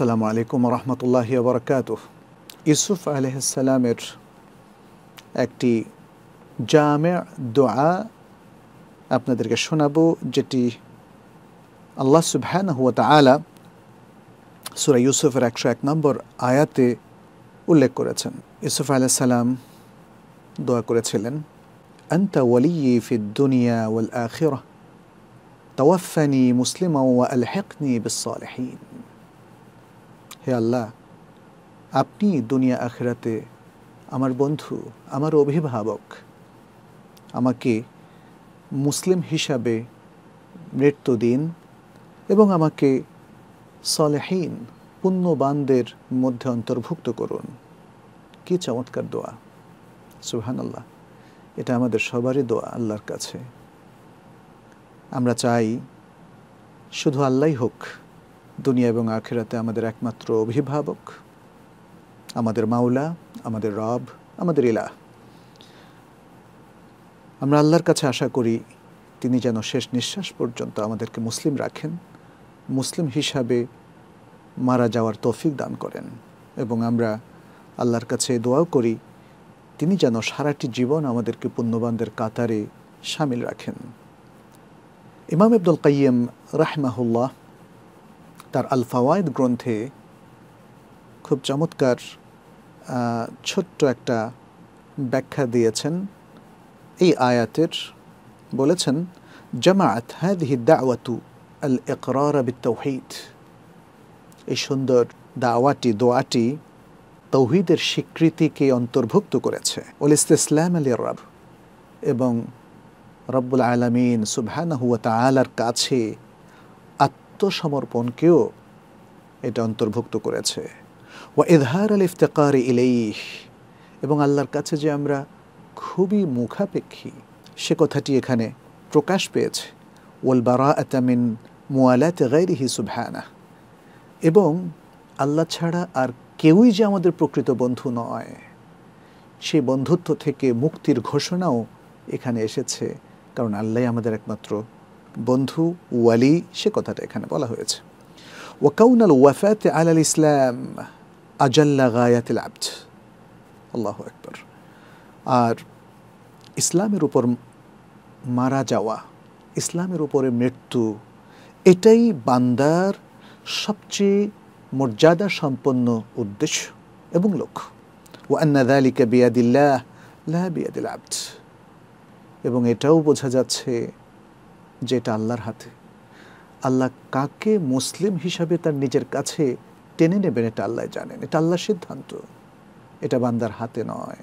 السلام عليكم ورحمة الله وبركاته يسوف عليه السلام একটি جامع دعاء আপনাদেরকে শোনাবো যেটি আল্লাহ সুবহানাহু ওয়া سورة সূরা ইউসুফের 101 নম্বর আয়াতে উল্লেখ করেছেন ইউসুফ আলাইহিস সালাম দোয়া করেছিলেন انت ولي في الدنيا والاخره توفني مسلما والحقني بالصالحين হে আল্লাহ আপনি দুনিয়া আখেরাতে আমার বন্ধু আমার অভিভাবক আমাকে মুসলিম হিসাবে মৃত্যু দিন এবং আমাকে সলেহীন পুণ্যবানদের মধ্যে অন্তর্ভুক্ত করুন কি চমৎকার দোয়া আল্লাহ এটা আমাদের সবারই দোয়া আল্লাহর কাছে আমরা চাই শুধু আল্লাহ হোক দুনিয়া এবং আখেরাতে আমাদের একমাত্র অভিভাবক আমাদের মাওলা আমাদের রব আমাদের ইলা আমরা আল্লাহর কাছে আশা করি তিনি যেন শেষ নিঃশ্বাস পর্যন্ত আমাদেরকে মুসলিম রাখেন মুসলিম হিসাবে মারা যাওয়ার তৌফিক দান করেন এবং আমরা আল্লাহর কাছে দোয়াও করি তিনি যেন সারাটি জীবন আমাদেরকে পুণ্যবানদের কাতারে সামিল রাখেন ইমাম আব্দুল কাইম রাহমাহুল্লাহ তার আল ফাওয়ায়দ গ্রন্থে খুব চমৎকার ছোট্ট একটা ব্যাখ্যা দিয়েছেন এই আয়াতের বলেছেন জামাত হ্যাদহি দাওয়াতু আল একরার তৌহিদ এই সুন্দর দাওয়াটি দোয়াটি তৌহিদের স্বীকৃতিকে অন্তর্ভুক্ত করেছে ওল ইসলাম আলী রব এবং রব্বুল আলমিন সুবহানাহুয়া তালার কাছে আত্মসমর্পণকেও এটা অন্তর্ভুক্ত করেছে ওয়া এদহার আল ইফতেকার ইলেইহ এবং আল্লাহর কাছে যে আমরা খুবই মুখাপেক্ষী সে কথাটি এখানে প্রকাশ পেয়েছে ওল বারা আতামিন মুআলাত গাইরিহি সুভায়না এবং আল্লাহ ছাড়া আর কেউই যে আমাদের প্রকৃত বন্ধু নয় সে বন্ধুত্ব থেকে মুক্তির ঘোষণাও এখানে এসেছে কারণ আল্লাহ আমাদের একমাত্র বন্ধু ওয়ালি সে কথাটা এখানে বলা হয়েছে ওয়াকাউন আল ওয়াফাতে আল ইসলাম আজাল্লা গায়াতিল আব্দ আল্লাহ একবার আর ইসলামের উপর মারা যাওয়া ইসলামের উপরে মৃত্যু এটাই বান্দার সবচেয়ে মর্যাদা সম্পন্ন উদ্দেশ্য এবং লক্ষ্য ও আন্নাদালিকা বিয়াদিল্লাহ লা বিয়াদিল আব্দ এবং এটাও বোঝা যাচ্ছে যে এটা আল্লাহর হাতে আল্লাহ কাকে মুসলিম হিসাবে তার নিজের কাছে টেনে নেবেন এটা আল্লাহ জানেন এটা আল্লাহর সিদ্ধান্ত এটা বান্দার হাতে নয়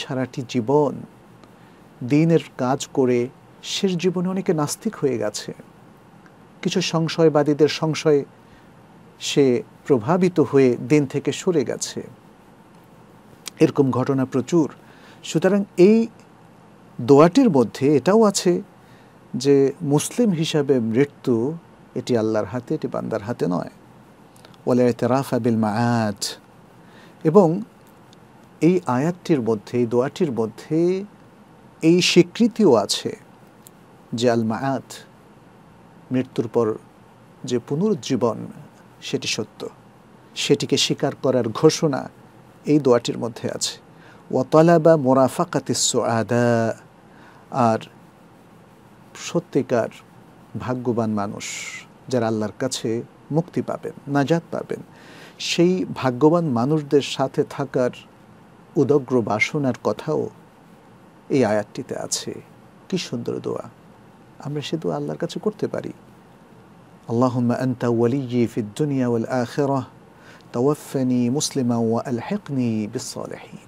সারাটি জীবন দিনের কাজ করে শেষ জীবনে অনেকে নাস্তিক হয়ে গেছে কিছু সংশয়বাদীদের সংশয়ে সে প্রভাবিত হয়ে দিন থেকে সরে গেছে এরকম ঘটনা প্রচুর সুতরাং এই দোয়াটির মধ্যে এটাও আছে যে মুসলিম হিসাবে মৃত্যু এটি আল্লাহর হাতে এটি বান্দার হাতে নয় ওলে এতেরাফ আবিল মায়াজ এবং এই আয়াতটির মধ্যে এই দোয়াটির মধ্যে এই স্বীকৃতিও আছে যে আল মায়াত মৃত্যুর পর যে পুনরুজ্জীবন সেটি সত্য সেটিকে স্বীকার করার ঘোষণা এই দোয়াটির মধ্যে আছে ওয়াতলাবা মোরাফাকাতিস আদা আর সত্যিকার ভাগ্যবান মানুষ যারা আল্লাহর কাছে মুক্তি পাবেন নাজাত পাবেন সেই ভাগ্যবান মানুষদের সাথে থাকার উদগ্র বাসনার কথাও এই আয়াতটিতে আছে কি সুন্দর দোয়া আমরা সে দোয়া আল্লাহর কাছে করতে পারি আল্লাহ أنت ولي في